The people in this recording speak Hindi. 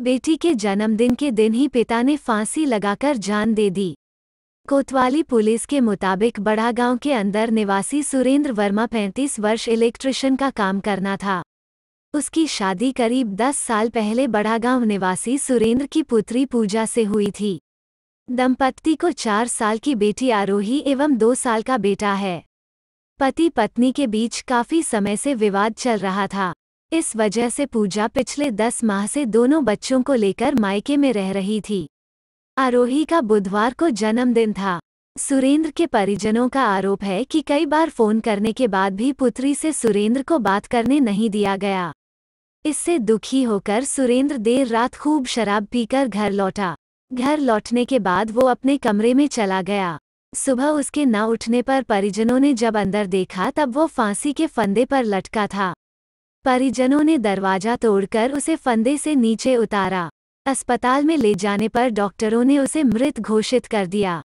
बेटी के जन्मदिन के दिन ही पिता ने फांसी लगाकर जान दे दी कोतवाली पुलिस के मुताबिक बड़ागांव के अंदर निवासी सुरेंद्र वर्मा 35 वर्ष इलेक्ट्रिशियन का काम करना था उसकी शादी करीब 10 साल पहले बड़ागांव निवासी सुरेंद्र की पुत्री पूजा से हुई थी दंपत्ति को चार साल की बेटी आरोही एवं दो साल का बेटा है पति पत्नी के बीच काफी समय से विवाद चल रहा था इस वजह से पूजा पिछले दस माह से दोनों बच्चों को लेकर मायके में रह रही थी आरोही का बुधवार को जन्मदिन था सुरेंद्र के परिजनों का आरोप है कि कई बार फोन करने के बाद भी पुत्री से सुरेंद्र को बात करने नहीं दिया गया इससे दुखी होकर सुरेंद्र देर रात खूब शराब पीकर घर लौटा घर लौटने के बाद वो अपने कमरे में चला गया सुबह उसके न उठने पर परिजनों ने जब अंदर देखा तब वो फांसी के फंदे पर लटका था परिजनों ने दरवाजा तोड़कर उसे फंदे से नीचे उतारा अस्पताल में ले जाने पर डॉक्टरों ने उसे मृत घोषित कर दिया